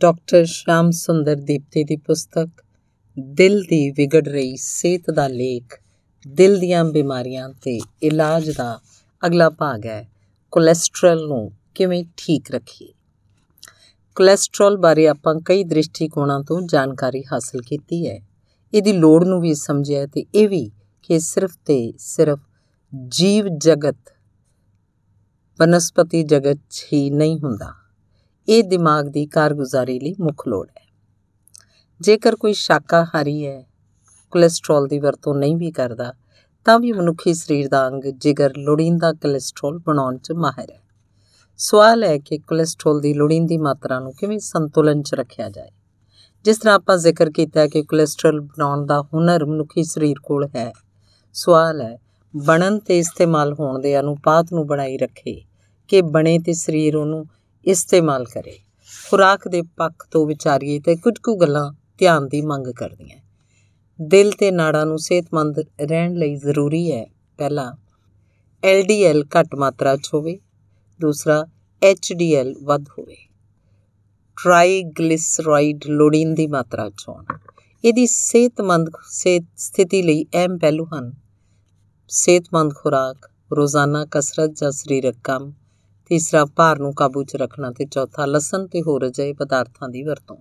doctor ਸ਼ਾਮ ਸੁੰਦਰ ਦੀਪਤੀ ਦੀ ਪੁਸਤਕ ਦਿਲ ਦੀ ਵਿਗੜ ਰਹੀ ਸਿਹਤ ਦਾ ਲੇਖ ਦਿਲ ਦੀਆਂ ਬਿਮਾਰੀਆਂ ਤੇ ਇਲਾਜ ਦਾ ਅਗਲਾ ਭਾਗ ਹੈ ਕੋਲੇਸਟ੍ਰੋਲ ਨੂੰ ਕਿਵੇਂ ਠੀਕ ਰੱਖੀਏ ਕੋਲੇਸਟ੍ਰੋਲ ਬਾਰੇ ਆਪਾਂ ਕਈ ਦ੍ਰਿਸ਼ਟੀਕੋਣਾਂ ਤੋਂ ਜਾਣਕਾਰੀ ਹਾਸਲ ਕੀਤੀ ਹੈ ਇਹਦੀ ਲੋੜ ਨੂੰ ਵੀ ਸਮਝਿਆ ਤੇ ਇਹ ਵੀ ਕਿ ਸਿਰਫ ਤੇ ਸਿਰਫ ਜੀਵ ਜਗਤ ਬਨਸਪਤੀ ਜਗਤ ਹੀ ਨਹੀਂ ਹੁੰਦਾ ਇਹ ਦਿਮਾਗ ਦੀ ਕਾਰਗੁਜ਼ਾਰੀ ਲਈ ਮੁੱਖ ਲੋੜ ਹੈ ਜੇਕਰ ਕੋਈ ਸ਼ਾਕਾਹਾਰੀ ਹੈ ਕੋਲੇਸਟ੍ਰੋਲ ਦੀ ਵਰਤੋਂ ਨਹੀਂ ਵੀ ਕਰਦਾ ਤਾਂ ਵੀ ਮਨੁੱਖੀ ਸਰੀਰ ਦਾ ਅੰਗ ਜਿਗਰ ਲੋੜੀਂਦਾ ਕੋਲੇਸਟ੍ਰੋਲ ਬਣਾਉਣ 'ਚ ਮਾਹਿਰ ਹੈ ਸਵਾਲ ਹੈ ਕਿ ਕੋਲੇਸਟ੍ਰੋਲ ਦੀ ਲੋੜੀਂਦੀ ਮਾਤਰਾ ਨੂੰ ਕਿਵੇਂ ਸੰਤੁਲਨ 'ਚ ਰੱਖਿਆ ਜਾਏ ਜਿਸ ਤਰ੍ਹਾਂ ਆਪਾਂ ਜ਼ਿਕਰ ਕੀਤਾ ਕਿ ਕੋਲੇਸਟ੍ਰੋਲ ਬਣਾਉਣ ਦਾ ਹੁਨਰ ਮਨੁੱਖੀ ਸਰੀਰ ਕੋਲ ਹੈ ਸਵਾਲ ਹੈ ਬਣਨ ਤੇ ਇਸਤੇਮਾਲ ਹੋਣ ਦੇ ਅਨੁਪਾਤ ਨੂੰ ਬਣਾਈ ਰੱਖੇ ਕਿ ਬਣੇ ਤੇ ਸਰੀਰ ਉਹਨੂੰ ਇਸਤੇਮਾਲ ਕਰੇ ਖੁਰਾਕ ਦੇ ਪੱਖ ਤੋਂ ਵਿਚਾਰੀਏ ਤੇ ਕੁਝ ਕੁ ਗੱਲਾਂ ਧਿਆਨ ਦੀ ਮੰਗ ਕਰਦੀਆਂ ਦਿਲ ਤੇ ਨਾੜਾਂ ਨੂੰ ਸਿਹਤਮੰਦ ਰਹਿਣ ਲਈ ਜ਼ਰੂਰੀ ਹੈ ਪਹਿਲਾ ਐਲਡੀਐਲ ਘੱਟ ਮਾਤਰਾ 'ਚ ਹੋਵੇ ਦੂਸਰਾ ਐਚਡੀਐਲ ਵੱਧ ਹੋਵੇ ਟ੍ਰਾਈਗਲਿਸਰਾਈਡ ਲੋੜੀਂਦੀ ਮਾਤਰਾ 'ਚ ਹੋਣ ਇਹਦੀ ਸਿਹਤਮੰਦ ਸਿਹਤ ਸਥਿਤੀ ਲਈ ਅਹਿਮ ਪਹਿਲੂ ਹਨ ਸਿਹਤਮੰਦ ਖੁਰਾਕ ਰੋਜ਼ਾਨਾ ਕਸਰਤ ਜਾਂ ਸਰੀਰਕ ਕੰਮ ਤੀਸਰਾ ਭਾਰ ਨੂੰ ਕਾਬੂ 'ਚ ਰੱਖਣਾ ਤੇ ਚੌਥਾ ਲਸਣ ਤੇ ਹੋਰ ਅਜਿਹੇ ਪਦਾਰਥਾਂ ਦੀ ਵਰਤੋਂ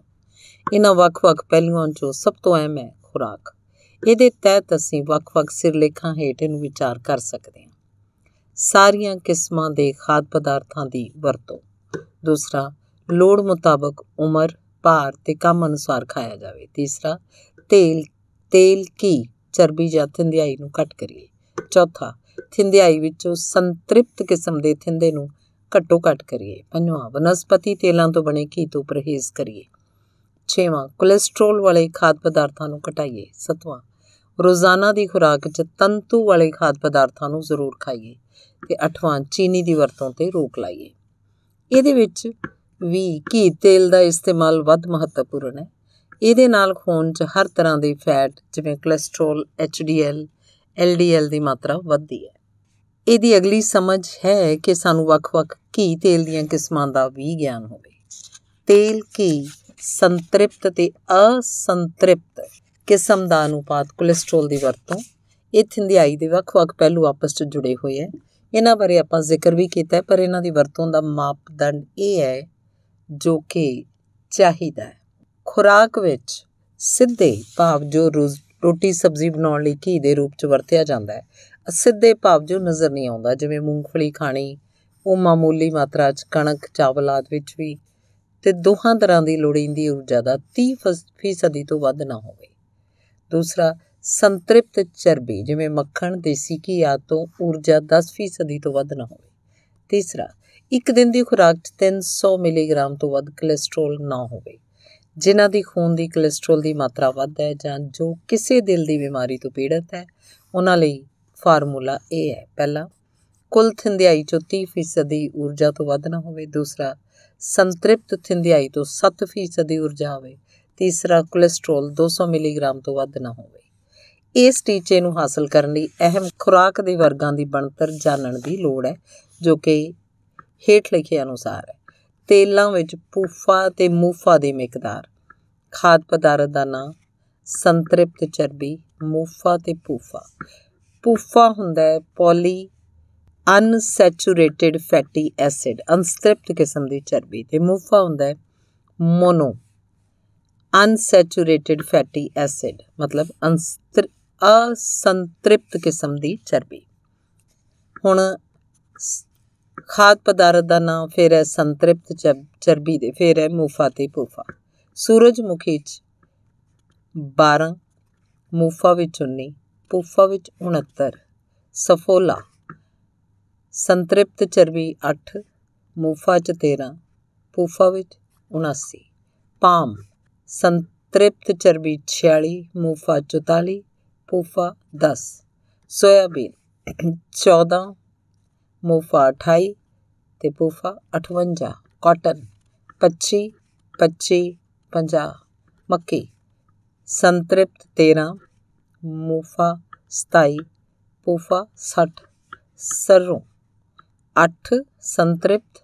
ਇਹਨਾਂ ਵੱਖ-ਵੱਖ ਪਹਿਲੂਆਂ 'ਚੋਂ ਸਭ ਤੋਂ ਅਹਿਮ ਹੈ ਖੁਰਾਕ ਇਹਦੇ ਤਹਿਤ ਅਸੀਂ ਵੱਖ-ਵੱਖ ਸਿਰਲੇਖਾਂ ਹੇਠ ਇਹਨੂੰ ਵਿਚਾਰ ਕਰ ਸਕਦੇ ਹਾਂ ਸਾਰੀਆਂ ਕਿਸਮਾਂ ਦੇ ਖਾਦ ਪਦਾਰਥਾਂ ਦੀ ਵਰਤੋਂ ਦੂਸਰਾ ਲੋੜ ਮੁਤਾਬਕ ਉਮਰ ਭਾਰ ਤੇ ਕੰਮ ਅਨੁਸਾਰ ਖਾਇਆ ਜਾਵੇ ਤੀਸਰਾ ਤੇਲ ਤੇਲ ਕੀ ਚਰਬੀ ਜਾਂ ਥਿੰਦਿਆਈ ਨੂੰ ਘਟ ਕਰੀਏ ਚੌਥਾ ਥਿੰਦਿਆਈ ਵਿੱਚੋਂ ਸੰਤ੍ਰਿਪਤ ਕਿਸਮ ਦੇ ਥਿੰਦੇ ਨੂੰ ਘੱਟੋ ਘੱਟ ਕਰੀਏ ਪੰਜਵਾਂ ਬਨਸਪਤੀ ਤੇਲਾਂ ਤੋਂ ਬਣੇ ਘੀ ਤੋਂ ਪਰਹੇਜ਼ ਕਰੀਏ ਛੇਵਾਂ ਕੋਲੇਸਟ੍ਰੋਲ ਵਾਲੇ ਖਾਦ ਪਦਾਰਥਾਂ ਨੂੰ ਘਟਾਈਏ ਸਤਵਾਂ ਰੋਜ਼ਾਨਾ ਦੀ ਖੁਰਾਕ 'ਚ ਤੰਤੂ ਵਾਲੇ ਖਾਦ ਪਦਾਰਥਾਂ ਨੂੰ ਜ਼ਰੂਰ ਖਾਈਏ ਤੇ ਅਠਵਾਂ ਚੀਨੀ ਦੀ ਵਰਤੋਂ ਤੇ ਰੋਕ ਲਾਈਏ ਇਹਦੇ ਵਿੱਚ ਵੀ ਘੀ ਤੇਲ ਦਾ ਇਸਤੇਮਾਲ ਵੱਧ ਮਹੱਤਵਪੂਰਨ ਹੈ ਇਹਦੇ ਨਾਲ ਖੂਨ 'ਚ ਹਰ ਤਰ੍ਹਾਂ ਦੇ ਫੈਟ ਜਿਵੇਂ ਕੋਲੇਸਟ੍ਰੋਲ ਡੀ ਐਲ ਦੀ ਮਾਤਰਾ ਵੱਧਦੀ ਹੈ ਇਹਦੀ ਅਗਲੀ ਸਮਝ ਹੈ ਕਿ ਸਾਨੂੰ ਵੱਖ-ਵੱਖ ਘੀ ਤੇਲ ਦੀਆਂ ਕਿਸਮਾਂ ਦਾ ਵੀ ਗਿਆਨ ਹੋਵੇ ਤੇਲ ਕੀ ਸੰਤ੍ਰਿਪਤ ਤੇ ਅਸੰਤ੍ਰਿਪਤ ਕਿਸਮ ਦਾ ਅਨੁਪਾਤ ਕੋਲੇਸਟ੍ਰੋਲ ਦੀ ਵਰਤੋਂ ਇਹ ਥਿੰਦਿਆਈ ਦੇ ਵੱਖ-ਵੱਖ ਪਹਿਲੂ ਆਪਸ ਵਿੱਚ ਜੁੜੇ ਹੋਏ ਹੈ ਇਹਨਾਂ ਬਾਰੇ ਆਪਾਂ ਜ਼ਿਕਰ ਵੀ ਕੀਤਾ ਹੈ ਪਰ ਇਹਨਾਂ ਦੀ ਵਰਤੋਂ ਦਾ ਮਾਪਦੰਡ ਇਹ ਹੈ ਜੋ ਕਿ ਚਾਹੀਦਾ ਹੈ ਖੁਰਾਕ ਵਿੱਚ ਸਿੱਧੇ ਭਾਵ ਜੋ ਰੋਟੀ ਸਬਜ਼ੀ ਬਣਾਉਣ ਲਈ ਘੀ ਦੇ ਰੂਪ 'ਚ ਵਰਤਿਆ ਜਾਂਦਾ ਹੈ ਸਿੱਧੇ ਭਾਵ ਜੋ ਨਜ਼ਰ ਨਹੀਂ ਆਉਂਦਾ ਜਿਵੇਂ ਮੂੰਗਫਲੀ ਖਾਣੀ ਉਹ ਮਾਮੂਲੀ ਮਾਤਰਾ 'ਚ ਕਣਕ ਚਾਵਲ ਆਦਿ ਵਿੱਚ ਵੀ ਤੇ ਦੋਹਾਂ ਤਰ੍ਹਾਂ ਦੀ ਲੋੜੀਂਦੀ ਊਰਜਾ ਦਾ 30% ਤੋਂ ਵੱਧ ਨਾ ਹੋਵੇ ਦੂਸਰਾ ਸੰਤ੍ਰਿਪਤ ਚਰਬੀ ਜਿਵੇਂ ਮੱਖਣ ਦੇਸੀ ਘੀ ਆਦਿ ਤੋਂ ਊਰਜਾ 10% ਤੋਂ ਵੱਧ ਨਾ ਹੋਵੇ ਤੀਸਰਾ ਇੱਕ ਦਿਨ ਦੀ ਖੁਰਾਕ 'ਚ 300 ਮਿਲੀਗ੍ਰਾਮ ਤੋਂ ਵੱਧ ਕੋਲੇਸਟ੍ਰੋਲ ਨਾ ਹੋਵੇ ਜਿਨ੍ਹਾਂ ਦੀ ਖੂਨ ਦੀ ਕੋਲੇਸਟ੍ਰੋਲ ਦੀ ਮਾਤਰਾ ਵੱਧ ਹੈ ਜਾਂ ਜੋ ਕਿਸੇ ਦਿਲ ਦੀ ਬਿਮਾਰੀ ਤੋਂ ਪੀੜਤ ਹੈ ਉਹਨਾਂ ਲਈ ਫਾਰਮੂਲਾ ਇਹ ਹੈ ਪਹਿਲਾ ਕੁੱਲ ਥਿੰਦਿਆਈ ਚੋਂ 30% ਦੀ ਊਰਜਾ ਤੋਂ ਵੱਧ ਨਾ ਹੋਵੇ ਦੂਸਰਾ ਸੰਤ੍ਰਿਪਤ ਥਿੰਦਿਆਈ ਤੋਂ 7% ਦੀ ਊਰਜਾ ਹੋਵੇ ਤੀਸਰਾ ਕੋਲੇਸਟ੍ਰੋਲ 200 ਮਿਲੀਗ੍ਰਾਮ ਤੋਂ ਵੱਧ ਨਾ ਹੋਵੇ ਇਸ ਟੀਚੇ ਨੂੰ ਹਾਸਲ ਕਰਨ ਲਈ ਅਹਿਮ ਖੁਰਾਕ ਦੇ ਵਰਗਾਂ ਦੀ ਬਣਤਰ ਜਾਣਨ ਦੀ ਲੋੜ ਹੈ ਜੋ ਕਿ ਹੇਠ ਲਿਖੇ ਅਨੁਸਾਰ ਹੈ ਤੇਲਾਂ ਵਿੱਚ ਪੂਫਾ ਤੇ ਮੂਫਾ ਦੀ ਮਿਕਦਾਰ ਖਾਦ ਪਦਾਰਥ ਦਾ ਨਾਮ ਸੰਤ੍ਰਿਪਤ ਚਰਬੀ ਮੂਫਾ ਤੇ ਪੂਫਾ ਪੂਫਾ ਹੁੰਦਾ ਹੈ ਪੋਲੀ ਅਨਸੈਚੂਰੇਟਿਡ ਫੈਟੀ ਐਸਿਡ ਅਨਸਤ੍ਰਿਪਤ ਕਿਸਮ ਦੀ ਚਰਬੀ ਤੇ ਮੂਫਾ ਹੁੰਦਾ ਹੈ ਮੋਨੋ ਅਨਸੈਚੂਰੇਟਿਡ ਫੈਟੀ ਐਸਿਡ ਮਤਲਬ ਅਸੰਤ੍ਰਿਪਤ ਕਿਸਮ ਦੀ ਚਰਬੀ ਹੁਣ ਖਾਦ ਪਦਾਰਥ ਦਾ ਨਾਮ ਫਿਰ ਹੈ ਸੰਤ੍ਰਿਪਤ ਚਰਬੀ ਦੇ ਫਿਰ ਹੈ ਮੂਫਾ ਤੇ ਪੂਫਾ ਸੂਰਜਮੁਖੀ ਚ 12 ਮੂਫਾ ਵਿੱਚ 19 ਪੂਫਾ ਵਿੱਚ 69 ਸਫੋਲਾ ਸੰਤ੍ਰਿਪਤ ਚਰਬੀ 8 ਮੂਫਾ ਚ 13 ਪੂਫਾ ਵਿੱਚ 79 ਪਾਮ ਸੰਤ੍ਰਿਪਤ ਚਰਬੀ 46 ਮੂਫਾ 44 ਪੂਫਾ 10 ਸੋਇਆਬੀਨ 14 ਮੂਫਾ 28 ਤੇ ਪੂਫਾ 58 ਕਾਟਨ 25 25 50 ਮੱਕੀ ਸੰਤ੍ਰਿਪਤ 13 ਮੋਫਾ 27 ਪੂਫਾ 60 ਸਰੋਂ 8 ਸੰਤ੍ਰਿਪਤ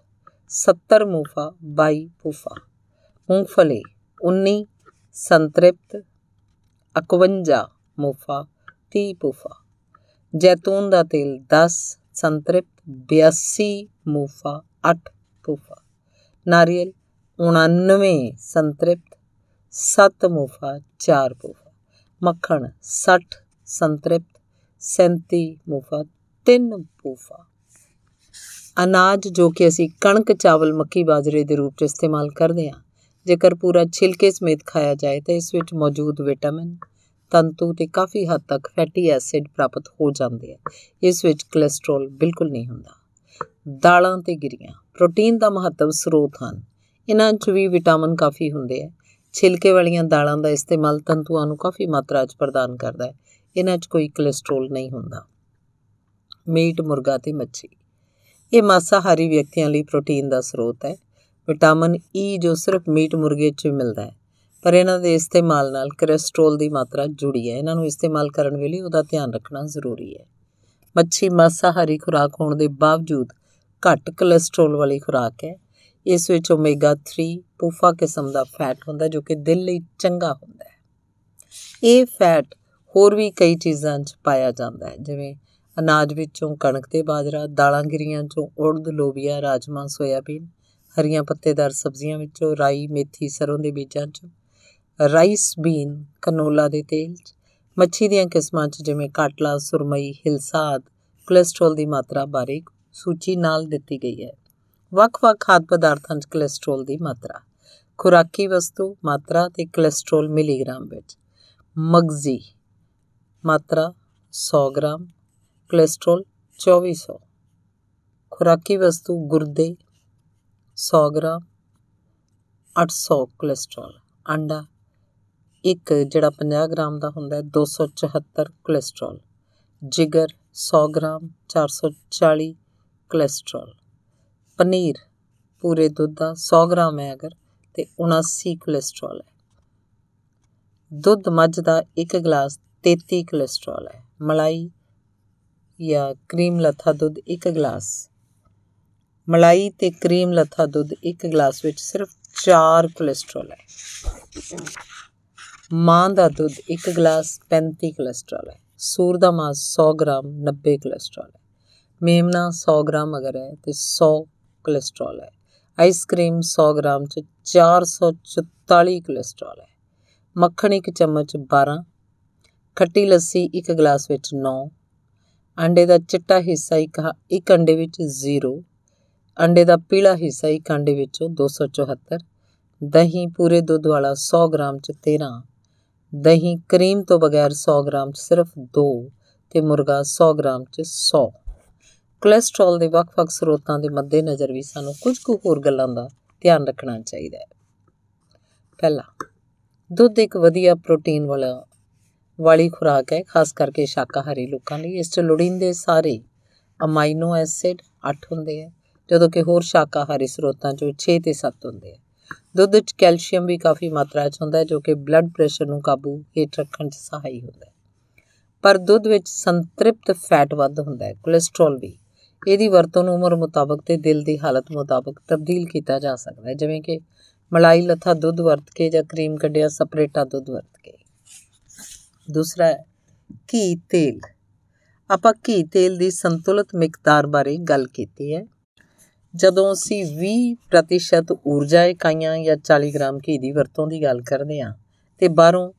70 ਮੋਫਾ 22 ਪੂਫਾ ਮੂੰਗਫਲੀ 19 ਸੰਤ੍ਰਿਪਤ 51 ਮੋਫਾ 30 ਪੂਫਾ ਜੈਤੂਨ ਦਾ ਤੇਲ 10 ਸੰਤ੍ਰਿਪਤ 82 ਮੋਫਾ 8 ਪੂਫਾ ਨਾਰੀਅਲ 99 ਸੰਤ੍ਰਿਪਤ 7 ਮੋਫਾ 4 ਪੂਫਾ ਮੱਖਣ 60 ਸੰਤ੍ਰਿਪਤ 37 ਮੁਫਤ 3 ਪੂਫਾ ਅਨਾਜ ਜੋ ਕਿ ਅਸੀਂ ਕਣਕ ਚਾਵਲ ਮੱਕੀ ਬਾਜਰੇ ਦੇ ਰੂਪ 'ਚ ਇਸਤੇਮਾਲ ਕਰਦੇ ਹਾਂ ਜੇਕਰ ਪੂਰਾ ਛਿਲਕੇ ਸਮੇਤ ਖਾਇਆ ਜਾਏ ਤਾਂ ਇਸ ਵਿੱਚ ਮੌਜੂਦ ਵਿਟਾਮਿਨ ਤੰਤੂ ਤੇ ਕਾਫੀ ਹੱਦ ਤੱਕ ਫੈਟੀ ਐਸਿਡ ਪ੍ਰਾਪਤ ਹੋ ਜਾਂਦੇ ਆ ਇਸ ਵਿੱਚ ਕੋਲੇਸਟ੍ਰੋਲ ਬਿਲਕੁਲ ਨਹੀਂ ਹੁੰਦਾ ਦਾਲਾਂ ਤੇ ਗਿਰੀਆਂ ਪ੍ਰੋਟੀਨ ਦਾ ਮਹੱਤਵ ਸਰੋਤ ਹਨ ਇਹਨਾਂ 'ਚ ਵੀ ਵਿਟਾਮਿਨ ਕਾਫੀ ਹੁੰਦੇ ਆ ਛਿਲਕੇ ਵਾਲੀਆਂ ਦਾਲਾਂ ਦਾ ਇਸਤੇਮਾਲ ਤੰਤੂਆਂ ਨੂੰ ਕਾਫੀ ਮਾਤਰਾ 'ਚ ਪ੍ਰਦਾਨ ਕਰਦਾ ਹੈ ਇਹਨਾਂ 'ਚ ਕੋਈ ਕੋਲੇਸਟ੍ਰੋਲ ਨਹੀਂ ਹੁੰਦਾ ਮੀਟ ਮੁਰਗਾ ਤੇ ਮੱਛੀ ਇਹ ਮਾਸਾਹਾਰੀ ਵਿਅਕਤੀਆਂ ਲਈ ਪ੍ਰੋਟੀਨ ਦਾ ਸਰੋਤ ਹੈ ਵਿਟਾਮਿਨ ਈ e ਜੋ ਸਿਰਫ ਮੀਟ ਮੁਰਗੇ 'ਚ ਮਿਲਦਾ ਹੈ ਪਰ ਇਹਨਾਂ ਦੇ ਇਸਤੇਮਾਲ ਨਾਲ ਕੋਲੇਸਟ੍ਰੋਲ ਦੀ ਮਾਤਰਾ ਜੁੜੀ ਹੈ ਇਹਨਾਂ ਨੂੰ ਇਸਤੇਮਾਲ ਕਰਨ ਵੇਲੇ ਉਹਦਾ ਧਿਆਨ ਰੱਖਣਾ ਜ਼ਰੂਰੀ ਹੈ ਮੱਛੀ ਮਾਸਾਹਾਰੀ ਖੁਰਾਕ ਹੋਣ ਦੇ ਬਾਵਜੂਦ ਘੱਟ ਕੋਲੇਸਟ੍ਰੋਲ ਵਾਲੀ ਖੁਰਾਕ ਹੈ ਇਸ ਵਿੱਚ ਓਮੇਗਾ 3 ਪੂਫਾ ਕਿਸਮ ਦਾ ਫੈਟ ਹੁੰਦਾ ਜੋ ਕਿ ਦਿਲ ਲਈ ਚੰਗਾ ਹੁੰਦਾ ਹੈ ਇਹ ਫੈਟ ਹੋਰ ਵੀ ਕਈ ਚੀਜ਼ਾਂ 'ਚ ਪਾਇਆ ਜਾਂਦਾ ਹੈ ਜਿਵੇਂ ਅਨਾਜ ਵਿੱਚੋਂ ਕਣਕ ਤੇ ਬਾਜਰਾ ਦਾਲਾਂ ਗਿਰੀਆਂ 'ਚੋਂ ਉੜਦ ਲੋਬੀਆ ਰਾਜਮਾ ਸੋਇਆਬੀਨ ਹਰੀਆਂ ਪੱਤੇਦਾਰ ਸਬਜ਼ੀਆਂ ਵਿੱਚੋਂ ਰਾਈ ਮੇਥੀ ਸਰੋਂ ਦੇ ਬੀਜਾਂ 'ਚੋਂ ਰਾਈਸ ਬੀਨ ਕਨੋਲਾ ਦੇ ਤੇਲ 'ਚ ਮੱਛੀ ਦੀਆਂ ਕਿਸਮਾਂ 'ਚ ਜਿਵੇਂ ਕਾਟਲਾ ਸੁਰਮਈ ਹਿਲਸਾਦ ਕੋਲੇਸਟ੍ਰੋਲ ਦੀ ਮਾਤਰਾ ਬਾਰੇ ਸੂਚੀ ਨਾਲ ਦਿੱਤੀ ਗਈ ਹੈ ਵੱਖ-ਵੱਖ ਖਾਦ ਪਦਾਰਥਾਂ 'ਚ ਕੋਲੇਸਟ੍ਰੋਲ ਦੀ ਮਾਤਰਾ ਖੁਰਾਕੀ ਵਸਤੂ ਮਾਤਰਾ ਤੇ ਕੋਲੇਸਟ੍ਰੋਲ ਮਿਲੀਗ੍ਰਾਮ ਵਿੱਚ ਮਗਜ਼ੀ ਮਾਤਰਾ 100 ਗ੍ਰਾਮ ਕੋਲੇਸਟ੍ਰੋਲ 2400 ਖੁਰਾਕੀ ਵਸਤੂ ਗੁਰਦੇ 100 ਗ੍ਰਾਮ 800 ਕੋਲੇਸਟ੍ਰੋਲ ਅੰਡਾ ਇੱਕ ਜਿਹੜਾ 50 ਗ੍ਰਾਮ ਦਾ ਹੁੰਦਾ ਹੈ 274 ਕੋਲੇਸਟ੍ਰੋਲ ਜਿਗਰ 100 ਗ੍ਰਾਮ 440 ਕੋਲੇਸਟ੍ਰੋਲ ਪਨੀਰ ਪੂਰੇ ਦੁੱਧ ਦਾ 100 ਗ੍ਰਾਮ ਹੈ ਅਗਰ ਤੇ 79 ਕੋਲੇਸਟ੍ਰੋਲ ਹੈ ਦੁੱਧ ਮੱਝ ਦਾ 1 ਗਲਾਸ 33 ਕੋਲੇਸਟ੍ਰੋਲ ਹੈ ਮਲਾਈ ਜਾਂ ਕਰੀਮ ਲੱਥਾ ਦੁੱਧ 1 ਗਲਾਸ ਮਲਾਈ ਤੇ ਕਰੀਮ ਲੱਥਾ ਦੁੱਧ 1 ਗਲਾਸ ਵਿੱਚ ਸਿਰਫ 4 ਕੋਲੇਸਟ੍ਰੋਲ ਹੈ ਮਾਂ ਦਾ ਦੁੱਧ 1 ਗਲਾਸ 35 ਕੋਲੇਸਟ੍ਰੋਲ ਹੈ ਸੂਰ ਦਾ ਮਾਸ 100 ਗ੍ਰਾਮ 90 ਕੋਲੇਸਟ੍ਰੋਲ ਹੈ ਮੇਮਨਾ 100 ਗ੍ਰਾਮ ਅਗਰ ਹੈ ਤੇ 100 ਕੋਲੇਸਟ੍ਰੋਲ ਹੈ ਆਈਸਕ੍ਰੀਮ 100 ਗ੍ਰਾਮ 'ਚ 444 ਕੋਲੇਸਟ੍ਰੋਲ ਹੈ ਮੱਖਣ 1 ਚਮਚ 12 ਖੱਟੀ ਲੱਸੀ 1 ਗਲਾਸ ਵਿੱਚ 9 ਅੰਡੇ ਦਾ ਚਿੱਟਾ ਹਿੱਸਾ ਇੱਕ ਇੱਕ ਅੰਡੇ ਵਿੱਚ 0 ਅੰਡੇ ਦਾ ਪੀਲਾ ਹਿੱਸਾ ਇੱਕ ਅੰਡੇ ਵਿੱਚੋਂ 274 ਦਹੀਂ ਪੂਰੇ ਦੁੱਧ ਵਾਲਾ 100 ਗ੍ਰਾਮ ਚ 13 ਦਹੀਂ ਕਰੀਮ ਤੋਂ ਬਗੈਰ 100 ਗ੍ਰਾਮ ਚ ਸਿਰਫ 2 ਤੇ ਮੁਰਗਾ 100 ਗ੍ਰਾਮ ਚ 100 ਕੋਲੇਸਟ੍ਰੋਲ ਦੇ ਵੱਖ-ਵੱਖ ਸਰੋਤਾਂ ਦੇ ਮੱਦੇ ਨਜ਼ਰ ਵੀ ਸਾਨੂੰ ਕੁਝ ਕੁ ਹੋਰ ਗੱਲਾਂ ਦਾ ਧਿਆਨ ਰੱਖਣਾ ਚਾਹੀਦਾ ਹੈ ਪਹਿਲਾ ਦੁੱਧ ਇੱਕ ਵਧੀਆ ਪ੍ਰੋਟੀਨ ਵਾਲਾ ਵਾਲੀ ਖੁਰਾਕ ਹੈ ਖਾਸ ਕਰਕੇ ਸ਼ਾਕਾਹਾਰੀ ਲੋਕਾਂ ਲਈ ਇਸ 'ਚ ਲੋੜੀਂਦੇ ਸਾਰੇ ਅਮਾਈਨੋ ਐਸਿਡ 8 ਹੁੰਦੇ ਆ ਜਦੋਂ ਕਿ ਹੋਰ ਸ਼ਾਕਾਹਾਰੀ ਸਰੋਤਾਂ 'ਚੋਂ 6 ਤੇ 7 ਹੁੰਦੇ ਆ ਦੁੱਧ 'ਚ ਕੈਲਸ਼ੀਅਮ ਵੀ ਕਾਫੀ ਮਾਤਰਾ 'ਚ ਹੁੰਦਾ ਹੈ ਜੋ ਕਿ ਬਲੱਡ ਪ੍ਰੈਸ਼ਰ ਨੂੰ ਕਾਬੂ ਹੇਠ ਰੱਖਣ 'ਚ ਸਹਾਈ ਹੁੰਦਾ ਹੈ ਪਰ ਦੁੱਧ ਵਿੱਚ ਸੰਤ੍ਰਿਪਤ ਫੈਟ ਵੱਧ ਹੁੰਦਾ ਹੈ ਕੋਲੇਸਟ੍ਰੋਲ ਵੀ ਇਹਦੀ ਵਰਤੋਂ ਨੂੰ ਉਮਰ ਮੁਤਾਬਕ ਤੇ ਦਿਲ ਦੀ ਹਾਲਤ ਮੁਤਾਬਕ ਤਬਦੀਲ ਕੀਤਾ ਜਾ ਸਕਦਾ ਹੈ ਜਿਵੇਂ ਕਿ ਮਲਾਈ ਲੱਥਾ ਦੁੱਧ ਵਰਤ ਕੇ ਜਾਂ ਕਰੀਮ ਕੱਢਿਆ ਸਪਰੇਟਾ ਦੁੱਧ ਵਰਤ ਕੇ ਦੂਸਰਾ ਘੀ ਤੇਲ ਆਪਾਂ ਘੀ ਤੇਲ ਦੀ ਸੰਤੁਲਿਤ ਮਿਕਦਾਰ ਬਾਰੇ ਗੱਲ ਕੀਤੀ ਹੈ ਜਦੋਂ ਅਸੀਂ 20% ਊਰਜਾ ਇਕਾਈਆਂ ਜਾਂ 40 ਗ੍ਰਾਮ ਘੀ ਦੀ ਵਰਤੋਂ ਦੀ ਗੱਲ ਕਰਦੇ ਹਾਂ ਤੇ ਬਾਹਰੋਂ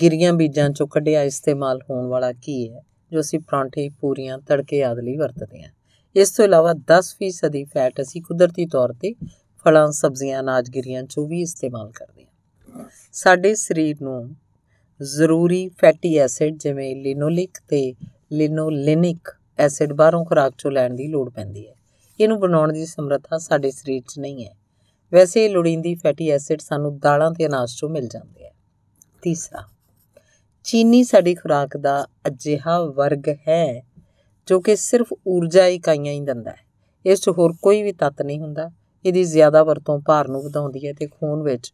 ਗਿਰੀਆਂ ਬੀਜਾਂ ਚੋਂ ਕੱਢਿਆ ਇਸਤੇਮਾਲ ਹੋਣ ਵਾਲਾ ਘੀ ਹੈ ਜੋ ਅਸੀਂ ਪਰਾਂਠੇ ਪੂਰੀਆਂ ਤੜਕੇ ਆਦਿ ਲਈ ਵਰਤਦੇ ਹਾਂ ਇਸ ਤੋਂ ਇਲਾਵਾ 10% ਦੀ ਫੈਟ ਅਸੀਂ ਕੁਦਰਤੀ ਤੌਰ ਤੇ ਫਲਾਂ ਸਬਜ਼ੀਆਂ ਅਨਾਜ ਗਿਰੀਆਂ ਚੋਂ ਵੀ ਇਸਤੇਮਾਲ ਕਰਦੇ ਹਾਂ ਸਾਡੇ ਸਰੀਰ ਨੂੰ ਜ਼ਰੂਰੀ ਫੈਟੀ ਐਸਿਡ ਜਿਵੇਂ ਲਿਨੋਲਿਕ ਤੇ ਲਿਨੋਲਿਨਿਕ ਐਸਿਡ ਬਾਹਰੋਂ ਖੁਰਾਕ ਚੋਂ ਲੈਣ ਦੀ ਲੋੜ ਪੈਂਦੀ ਹੈ ਇਹਨੂੰ ਬਣਾਉਣ ਦੀ ਸਮਰੱਥਾ ਸਾਡੇ ਸਰੀਰ 'ਚ ਨਹੀਂ ਹੈ ਵੈਸੇ ਲੋੜੀਂਦੀ ਫੈਟੀ ਐਸਿਡ ਸਾਨੂੰ ਦਾਲਾਂ ਤੇ ਅਨਾਜ ਚੋਂ ਮਿਲ ਜਾਂਦੇ ਆ ਤੀਸਰਾ ਚੀਨੀ ਸਾਡੀ ਖੁਰਾਕ ਦਾ ਅਜਿਹਾ ਵਰਗ ਹੈ ਜੋ ਕਿ ਸਿਰਫ ਊਰਜਾ ਇਕਾਈਆਂ ਹੀ ਦਿੰਦਾ ਹੈ ਇਸ 'ਚ ਹੋਰ ਕੋਈ ਵੀ ਤੱਤ ਨਹੀਂ ਹੁੰਦਾ ਇਹਦੀ ਜ਼ਿਆਦਾ ਵਰਤੋਂ ਭਾਰ ਨੂੰ ਵਧਾਉਂਦੀ ਹੈ ਤੇ ਖੂਨ ਵਿੱਚ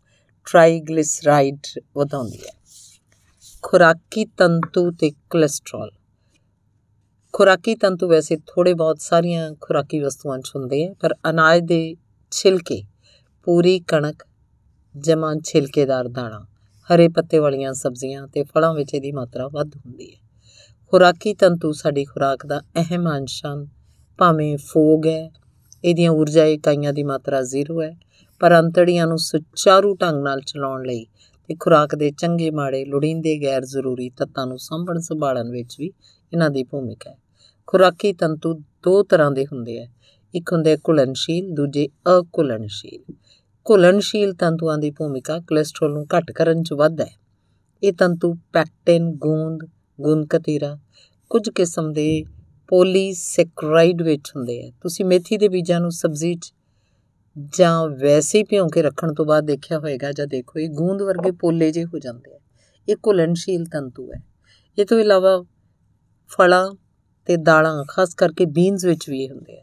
ਟ੍ਰਾਈਗਲਿਸਰਾਈਡ ਵਧਾਉਂਦੀ ਹੈ ਖੁਰਾਕੀ ਤੰਤੂ ਤੇ ਕੋਲੇਸਟ੍ਰੋਲ ਖੁਰਾਕੀ ਤੰਤੂ ਵੈਸੇ ਥੋੜੇ ਬਹੁਤ ਸਾਰੀਆਂ ਖੁਰਾਕੀ ਵਸਤੂਆਂ 'ਚ ਹੁੰਦੇ ਆ ਪਰ ਅਨਾਜ ਦੇ ਛਿਲਕੇ ਪੂਰੀ ਕਣਕ ਜਮਾਂ ਛਿਲਕੇਦਾਰ ਦਾਣਾ ਹਰੇ ਪੱਤੇ ਵਾਲੀਆਂ ਸਬਜ਼ੀਆਂ ਤੇ ਫਲਾਂ ਵਿੱਚ ਇਹਦੀ ਮਾਤਰਾ ਵੱਧ ਹੁੰਦੀ ਹੈ ਖੁਰਾਕੀ ਤੰਤੂ ਸਾਡੀ ਖੁਰਾਕ ਦਾ ਅਹਿਮ ਅੰਸ਼ ਹਨ ਭਾਵੇਂ ਫੋਗ ਹੈ ਇਹਦੀਆਂ ਊਰਜਾ ਇਕਾਈਆਂ ਦੀ ਮਾਤਰਾ ਜ਼ੀਰੋ ਹੈ ਪਰ ਅੰਤੜੀਆਂ ਨੂੰ ਸੁਚਾਰੂ ਢੰਗ ਨਾਲ ਚਲਾਉਣ ਲਈ ਤੇ ਖੁਰਾਕ ਦੇ ਚੰਗੇ ਮਾੜੇ ਲੋੜੀਂਦੇ ਗੈਰ ਜ਼ਰੂਰੀ ਤੱਤਾਂ ਨੂੰ ਸਾਂਭਣ ਸੰਭਾਲਣ ਵਿੱਚ ਵੀ ਇਹਨਾਂ ਦੀ ਭੂਮਿਕਾ ਹੈ ਖੁਰਾਕੀ ਤੰਤੂ ਦੋ ਤਰ੍ਹਾਂ ਦੇ ਹੁੰਦੇ ਆ ਇੱਕ ਹੁੰਦੇ ਕੁਲਨਸ਼ੀਲ ਦੂਜੇ ਅਕੁਲਨਸ਼ੀਲ ਕੁਲਨਸ਼ੀਲ ਤੰਤੂਆਂ ਦੀ ਭੂਮਿਕਾ ਕੋਲੇਸਟ੍ਰੋਲ ਨੂੰ ਘਟ ਕਰਨ 'ਚ ਵੱਧ ਹੈ ਇਹ ਤੰਤੂ ਪੈਕਟਿਨ ਗੂੰਦ ਗੁੰਦਕਤੀਰਾ ਕੁਝ ਕਿਸਮ ਦੇ ਪੋਲੀਸੈਕਰਾਈਡ ਵਿੱਚ ਹੁੰਦੇ ਆ ਤੁਸੀਂ ਮੇਥੀ ਦੇ ਬੀਜਾਂ ਨੂੰ ਸਬਜ਼ੀ 'ਚ ਜਾਂ ਵੈਸੇ ਹੀ ਭਿਉਂ ਕੇ ਰੱਖਣ ਤੋਂ ਬਾਅਦ ਦੇਖਿਆ ਹੋਵੇਗਾ ਜਾਂ ਦੇਖੋ ਇਹ ਗੂੰਦ ਵਰਗੇ ਪੋਲੇ ਜੇ ਹੋ ਜਾਂਦੇ ਆ ਇਹ ਕੁਲਨਸ਼ੀਲ ਤੰਤੂ ਹੈ ਇਹ ਤੋਂ ਇਲਾਵਾ ਫਲਾਂ ਤੇ ਦਾਲਾਂ ਖਾਸ ਕਰਕੇ ਬੀਨਸ ਵਿੱਚ ਵੀ ਇਹ ਹੁੰਦੇ ਆ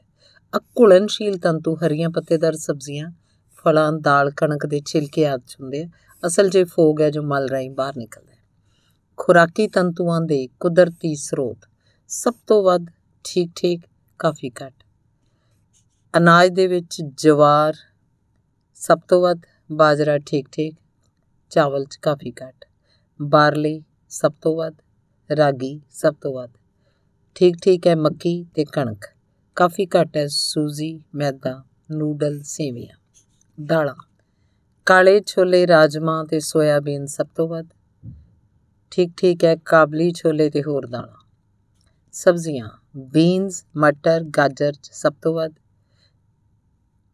ਆ ਘੁਲਣਸ਼ੀਲ ਤੰਤੂ ਹਰੀਆਂ ਪੱਤੇਦਾਰ ਸਬਜ਼ੀਆਂ ਫਲਾਂ ਦਾਲ ਕਣਕ ਦੇ ਛਿਲਕੇ ਆਦਿ ਹੁੰਦੇ ਆ ਅਸਲ ਜੇ ਫੋਗ ਹੈ ਜੋ ਮਲ ਰਹੀ ਬਾਹਰ ਨਿਕਲਦਾ ਖੁਰਾਕੀ ਤੰਤੂਆਂ ਦੇ ਕੁਦਰਤੀ ਸਰੋਤ ਸਭ ਤੋਂ ਵੱਧ ਠੀਕ ਠੀਕ ਕਾਫੀ ਘੱਟ ਅਨਾਜ ਦੇ ਵਿੱਚ ਜਵਾਰ ਸਭ ਤੋਂ ਵੱਧ ਬਾਜਰਾ ਠੀਕ ਠੀਕ ਚਾਵਲ 'ਚ ਕਾਫੀ ਘੱਟ ਬਾਰਲੀ ਸਭ ਤੋਂ ਵੱਧ ਰਾਗੀ ਸਭ ਤੋਂ ਵੱਧ ਠੀਕ ਠੀਕ ਹੈ ਮੱਕੀ ਤੇ ਕਣਕ ਕਾਫੀ ਘੱਟ ਹੈ ਸੂਜੀ ਮੈਦਾ ਨੂਡਲ ਸੇਵੀਆਂ ਦਾਲਾਂ ਕਾਲੇ ਛੋਲੇ ਰਾਜਮਾ ਤੇ ਸੋਇਆਬੀਨ ਸਭ ਤੋਂ ਵੱਧ ਠੀਕ ਠੀਕ ਹੈ ਕਾਬਲੀ ਛੋਲੇ ਤੇ ਹੋਰ ਦਾਣਾ ਸਬਜ਼ੀਆਂ ਬੀਨਸ ਮਟਰ ਗਾਜਰ ਸਭ ਤੋਂ ਵੱਧ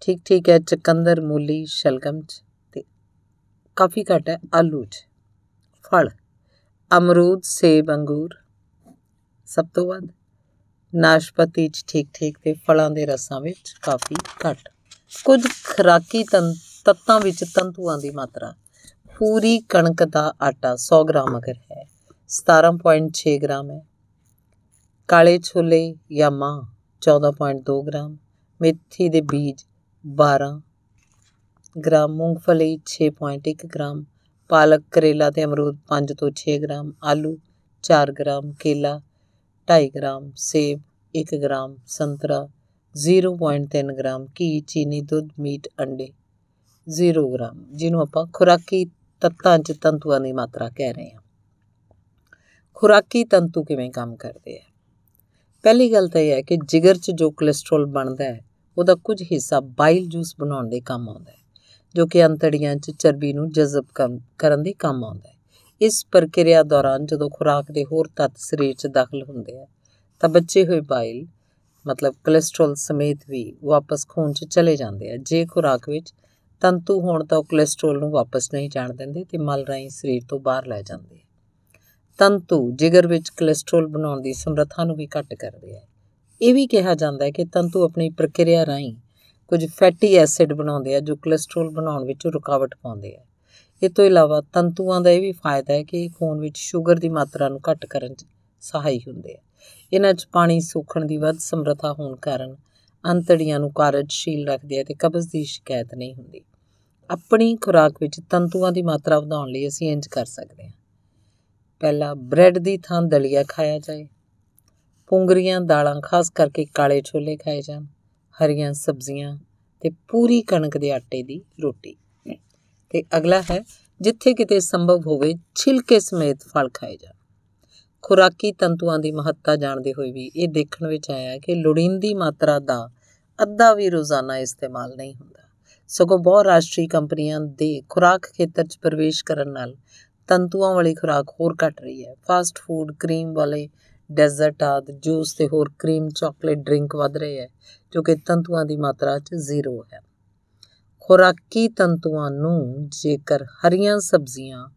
ਠੀਕ ਠੀਕ ਹੈ ਚਕੰਦਰ ਮੂਲੀ ਸ਼ਲਗਮ ਚ ਤੇ ਕਾਫੀ ਘਟ ਹੈ ਆਲੂ ਚ ਫਲ ਅਮਰੂਦ ਸੇਬ ਅੰਗੂਰ ਸਭ ਤੋਂ ਵੱਧ ਨਾਸ਼ਪਤੀ ਚ ਠੀਕ ਠੀਕ ਤੇ ਫਲਾਂ ਦੇ ਰਸਾਂ ਵਿੱਚ ਕਾਫੀ ਘਟ ਕੁਝ ਖਰਾਕੀ ਤੱਤਾਂ ਵਿੱਚ ਤੰਤੂਆਂ ਦੀ ਮਾਤਰਾ ਪੂਰੀ ਕਣਕ ਦਾ ਆਟਾ 100 ਗ੍ਰਾਮ ਅਗਰ ਹੈ 17.6 ਗ੍ਰਾਮ ਹੈ ਕਾਲੇ ਛੋਲੇ ਜਾਂ ਮਾਂ 14.2 ਗ੍ਰਾਮ ਮੇਥੀ ਦੇ ਬੀਜ 12 ਗ੍ਰਾਮ ਮੂੰਗਫਲੀ 6.1 ਗ੍ਰਾਮ ਪਾਲਕ ਕਰੇਲਾ ਤੇ ਅਮਰੂਦ 5 ਤੋਂ 6 ਗ੍ਰਾਮ ਆਲੂ 4 ਗ੍ਰਾਮ ਕੇਲਾ 2.5 ਗ੍ਰਾਮ ਸੇਬ 1 ਗ੍ਰਾਮ ਸੰਤਰਾ 0.3 ਗ੍ਰਾਮ ਕੀ ਚੀਨੀ ਦੁੱਧ ਮੀਟ ਅੰਡੇ 0 ਗ੍ਰਾਮ ਜਿਹਨੂੰ ਆਪਾਂ ਖੁਰਾਕੀ ਤੱਤਾਂ 'ਚ ਤੰਤੂਆਂ ਦੀ ਮਾਤਰਾ ਕਹਿ ਰਹੇ ਹਾਂ ਖੁਰਾਕੀ ਤੰਤੂ ਕਿਵੇਂ ਕੰਮ ਕਰਦੇ ਆ ਪਹਿਲੀ ਗੱਲ ਤਾਂ ਇਹ ਹੈ ਕਿ ਜਿਗਰ 'ਚ ਜੋ ਕੋਲੇਸਟ੍ਰੋਲ ਬਣਦਾ ਹੈ ਉਹਦਾ ਕੁਝ ਹਿੱਸਾ ਬਾਈਲ ਜੂਸ ਬਣਾਉਣ ਦੇ ਕੰਮ ਆਉਂਦਾ ਹੈ ਜੋ ਕਿ ਅੰਤੜੀਆਂ 'ਚ ਚਰਬੀ ਨੂੰ ਜਜ਼ਬ ਕਰਨ ਦੇ ਕੰਮ ਆਉਂਦਾ ਹੈ ਇਸ ਪ੍ਰਕਿਰਿਆ ਦੌਰਾਨ ਜਦੋਂ ਖੁਰਾਕ ਦੇ ਹੋਰ ਤੱਤ ਸਰੀਰ 'ਚ ਦਾਖਲ ਹੁੰਦੇ ਆ ਤਾਂ ਬਚੇ ਹੋਏ ਬਾਈਲ ਮਤਲਬ ਕੋਲੇਸਟ੍ਰੋਲ ਸਮੇਤ ਵੀ ਵਾਪਸ ਖੂਨ 'ਚ ਚਲੇ ਜਾਂਦੇ ਆ ਜੇ ਖੁਰਾਕ ਵਿੱਚ ਤੰਤੂ ਹੋਣ ਤਾਂ ਕੋਲੇਸਟ੍ਰੋਲ ਨੂੰ ਵਾਪਸ ਨਹੀਂ ਜਾਣ ਦਿੰਦੇ ਤੇ ਮਲ ਰਾਈਂ ਸਰੀਰ ਤੋਂ ਬਾਹਰ ਲੈ ਜਾਂਦੇ ਤੰਤੂ ਜਿਗਰ ਵਿੱਚ ਕੋਲੇਸਟ੍ਰੋਲ ਬਣਾਉਣ ਦੀ ਸਮਰੱਥਾ ਨੂੰ ਵੀ ਘੱਟ ਕਰਦੇ ਆ ਇਹ ਵੀ ਕਿਹਾ ਜਾਂਦਾ ਹੈ ਕਿ ਤੰਤੂ ਆਪਣੀ ਪ੍ਰਕਿਰਿਆ ਰਾਹੀਂ ਕੁਝ ਫੈਟੀ ਐਸਿਡ ਬਣਾਉਂਦੇ ਆ ਜੋ ਕੋਲੇਸਟ੍ਰੋਲ ਬਣਾਉਣ ਵਿੱਚ ਰੁਕਾਵਟ ਪਾਉਂਦੇ ਆ ਇਸ ਤੋਂ ਇਲਾਵਾ ਤੰਤੂਆਂ ਦਾ ਇਹ ਵੀ ਫਾਇਦਾ ਹੈ ਕਿ ਇਹ ਖੂਨ ਵਿੱਚ ਸ਼ੂਗਰ ਦੀ ਮਾਤਰਾ ਨੂੰ ਘੱਟ ਕਰਨ 'ਚ ਸਹਾਇਕ ਹੁੰਦੇ ਆ ਇਹਨਾਂ 'ਚ ਪਾਣੀ ਸੋਖਣ ਦੀ ਵੱਧ ਸਮਰੱਥਾ ਹੋਣ ਕਾਰਨ ਅੰਤੜੀਆਂ ਨੂੰ ਕਾਰਜਸ਼ੀਲ ਰੱਖਦੇ ਆ ਤੇ ਕਬਜ਼ ਦੀ ਸ਼ਿਕਾਇਤ ਨਹੀਂ ਹੁੰਦੀ ਆਪਣੀ ਖੁਰਾਕ ਵਿੱਚ ਤੰਤੂਆਂ ਦੀ ਮਾਤਰਾ ਵਧਾਉਣ ਲਈ ਅਸੀਂ ਇੰਜ ਕਰ ਸਕਦੇ ਹਾਂ ਪਹਿਲਾ ਬ੍ਰੈਡ ਦੀ ਥਾਂ ਦਲੀਆ ਖਾਇਆ ਜਾਏ ਪੁੰਗਰੀਆਂ ਦਾਲਾਂ ਖਾਸ ਕਰਕੇ ਕਾਲੇ ਛੋਲੇ ਖਾਏ ਜਾਣ ਹਰੀਆਂ ਸਬਜ਼ੀਆਂ ਤੇ ਪੂਰੀ ਕਣਕ ਦੇ ਆਟੇ ਦੀ ਰੋਟੀ ਤੇ ਅਗਲਾ ਹੈ ਜਿੱਥੇ ਕਿਤੇ ਸੰਭਵ ਹੋਵੇ ਛਿਲਕੇ ਸਮੇਤ ਫਲ ਖਾਏ ਜਾਣ ਖੁਰਾਕੀ ਤੰਤੂਆਂ ਦੀ ਮਹੱਤਤਾ ਜਾਣਦੇ ਹੋਏ ਵੀ ਇਹ ਦੇਖਣ ਵਿੱਚ ਆਇਆ ਕਿ ਲੋੜੀਂਦੀ ਮਾਤਰਾ ਦਾ ਅੱਧਾ ਵੀ ਰੋਜ਼ਾਨਾ ਇਸਤੇਮਾਲ ਨਹੀਂ ਹੁੰਦਾ ਸਗੋਂ ਬਹੁ ਰਾਸ਼ਟਰੀ ਕੰਪਨੀਆਂ ਦੇ ਖੁਰਾਕ ਖੇਤਰ 'ਚ ਪ੍ਰਵੇਸ਼ ਕਰਨ ਨਾਲ ਤੰਤੂਆਂ ਵਾਲੀ ਖੁਰਾਕ ਹੋਰ ਘਟ ਰਹੀ ਹੈ ਫਾਸਟ ਫੂਡ ਕਰੀਮ ਵਾਲੇ ਡੈਜ਼ਰਟ ਆਦ ਜੂਸ ਤੇ ਹੋਰ ਕਰੀਮ ਚਾਕਲੇਟ ਡਰਿੰਕ ਵਧ ਰਹੇ ਹੈ ਜੋ ਕਿ ਤੰਤੂਆਂ ਦੀ ਮਾਤਰਾ 'ਚ ਜ਼ੀਰੋ ਹੈ ਖੁਰਾਕੀ ਤੰਤੂਆਂ ਨੂੰ ਜੇਕਰ ਹਰੀਆਂ ਸਬਜ਼ੀਆਂ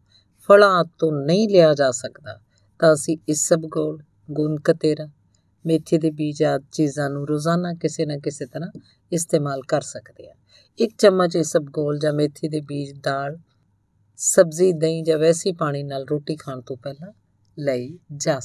ਫਲਾਂ ਤੋਂ ਨਹੀਂ ਲਿਆ ਜਾ ਸਕਦਾ ਤਾਂ ਅਸੀਂ ਇਸ ਸਬਗੋਲ ਗੁਣਕ ਕਤੇਰਾ ਮੇਥੇ ਦੇ ਬੀਜ ਆ ਚੀਜ਼ਾਂ ਨੂੰ ਰੋਜ਼ਾਨਾ ਕਿਸੇ ਨਾ ਕਿਸੇ ਤਰ੍ਹਾਂ ਇਸਤੇਮਾਲ ਕਰ ਸਕਦੇ ਆ ਇੱਕ ਚਮਚ ਇਹ ਗੋਲ ਜਾਂ ਮੇਥੀ ਦੇ ਬੀਜ ਦਾਲ ਸਬਜ਼ੀ ਦਹੀਂ ਜਾਂ ਵੈਸੀ ਪਾਣੀ ਨਾਲ ਰੋਟੀ ਖਾਣ ਤੋਂ ਪਹਿਲਾਂ ਲਈ ਜਾ